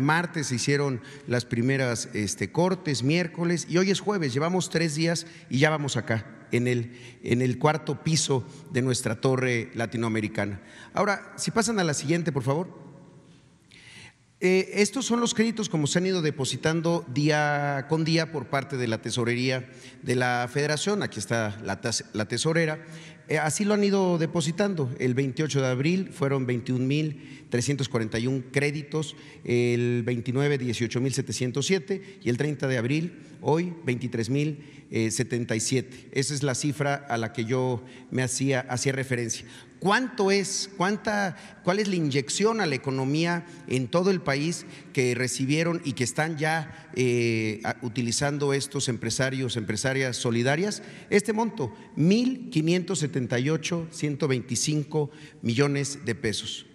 Martes se hicieron las primeras este, cortes, miércoles y hoy es jueves. Llevamos tres días y ya vamos acá, en el, en el cuarto piso de nuestra torre latinoamericana. Ahora, si pasan a la siguiente, por favor. Eh, estos son los créditos como se han ido depositando día con día por parte de la tesorería de la federación. Aquí está la, tesorera. Eh, así lo han ido depositando. El 28 de abril fueron 21.341 créditos, el 29 18.707 y el 30 de abril hoy 23.077. Esa es la cifra a la que yo me hacía, hacía referencia. ¿Cuánto es, cuánta, cuál es la inyección a la economía en todo el país? país que recibieron y que están ya eh, utilizando estos empresarios, empresarias solidarias, este monto, mil 1.578.125 millones de pesos.